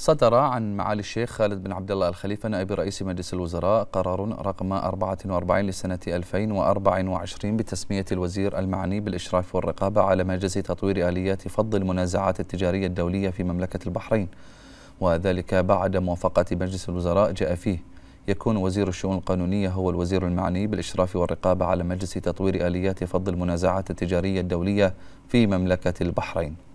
صدر عن معالي الشيخ خالد بن عبد الله الخليفة نائب رئيس مجلس الوزراء قرار رقم 44 لسنة 2024 بتسمية الوزير المعني بالإشراف والرقابة على مجلس تطوير آليات فض المنازعات التجارية الدولية في مملكة البحرين وذلك بعد موافقة مجلس الوزراء جاء فيه يكون وزير الشؤون القانونية هو الوزير المعني بالإشراف والرقابة على مجلس تطوير آليات فض المنازعات التجارية الدولية في مملكة البحرين